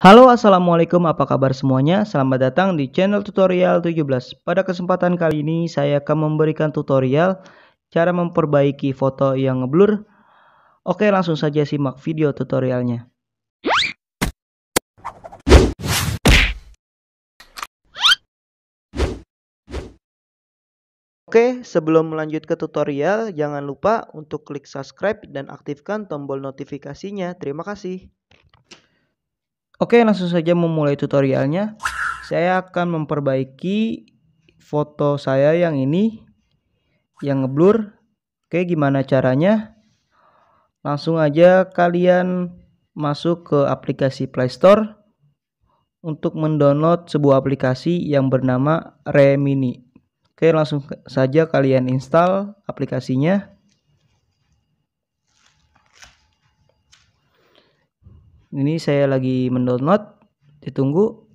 Halo assalamualaikum apa kabar semuanya selamat datang di channel tutorial 17 pada kesempatan kali ini saya akan memberikan tutorial cara memperbaiki foto yang ngeblur Oke langsung saja simak video tutorialnya Oke, sebelum melanjut ke tutorial, jangan lupa untuk klik subscribe dan aktifkan tombol notifikasinya. Terima kasih. Oke, langsung saja memulai tutorialnya. Saya akan memperbaiki foto saya yang ini yang ngeblur. Oke, gimana caranya? Langsung aja kalian masuk ke aplikasi Play Store untuk mendownload sebuah aplikasi yang bernama Remini. Oke, langsung saja kalian install aplikasinya. ini saya lagi mendownload ditunggu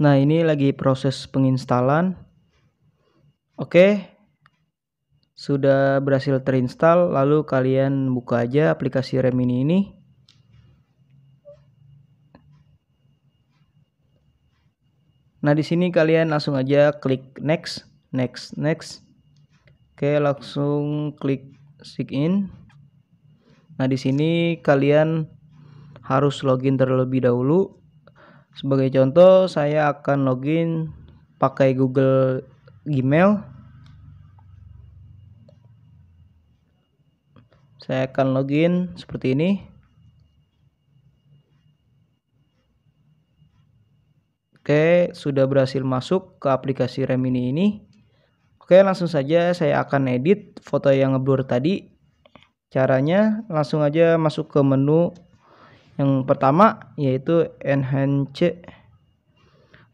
Nah, ini lagi proses penginstalan. Oke. Sudah berhasil terinstall, lalu kalian buka aja aplikasi Remini ini. Nah, di sini kalian langsung aja klik next, next, next. Oke, langsung klik sign in. Nah, di sini kalian harus login terlebih dahulu. Sebagai contoh, saya akan login pakai Google Gmail. Saya akan login seperti ini. Oke, sudah berhasil masuk ke aplikasi Remini ini. Oke, langsung saja saya akan edit foto yang ngeblur tadi. Caranya langsung aja masuk ke menu yang pertama yaitu enhance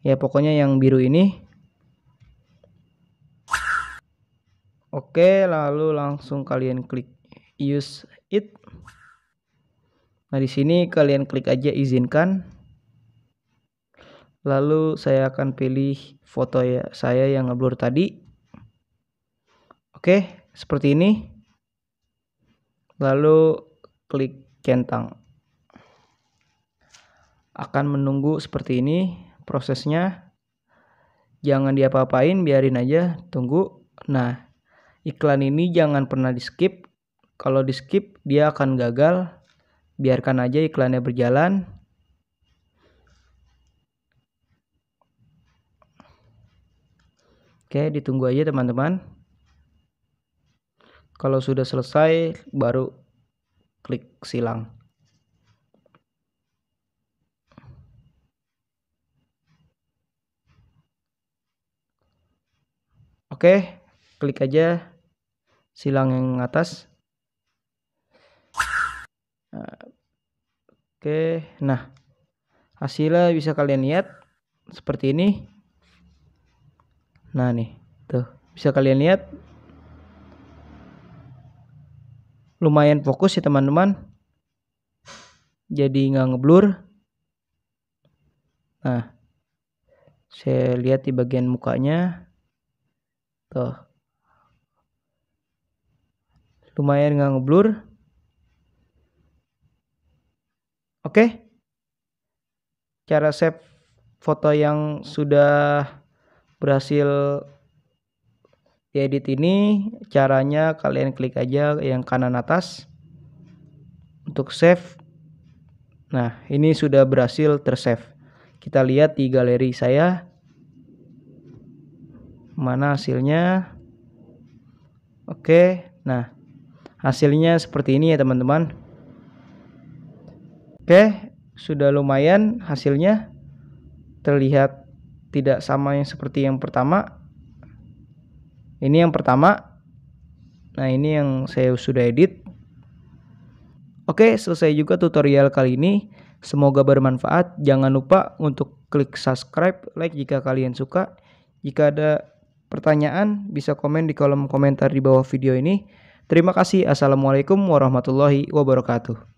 ya pokoknya yang biru ini Oke, lalu langsung kalian klik use it. Nah, di sini kalian klik aja izinkan lalu saya akan pilih foto ya saya yang ngeblur tadi oke seperti ini lalu klik centang akan menunggu seperti ini prosesnya jangan diapa-apain biarin aja tunggu nah iklan ini jangan pernah di skip kalau di skip dia akan gagal biarkan aja iklannya berjalan Oke, ditunggu aja teman-teman. Kalau sudah selesai baru klik silang. Oke, klik aja silang yang atas. Oke, nah hasilnya bisa kalian lihat seperti ini. Nah nih, tuh bisa kalian lihat lumayan fokus ya teman-teman. Jadi nggak ngeblur. Nah, saya lihat di bagian mukanya, tuh lumayan nggak ngeblur. Oke, cara save foto yang sudah berhasil edit ini caranya kalian klik aja yang kanan atas untuk save nah ini sudah berhasil tersave kita lihat di galeri saya mana hasilnya oke nah hasilnya seperti ini ya teman-teman oke sudah lumayan hasilnya terlihat tidak sama yang seperti yang pertama ini yang pertama nah ini yang saya sudah edit Oke, selesai juga tutorial kali ini. Semoga bermanfaat. Jangan lupa untuk klik subscribe, like jika kalian suka. Jika ada pertanyaan, bisa komen di kolom komentar di bawah video ini. Terima kasih. Assalamualaikum warahmatullahi wabarakatuh.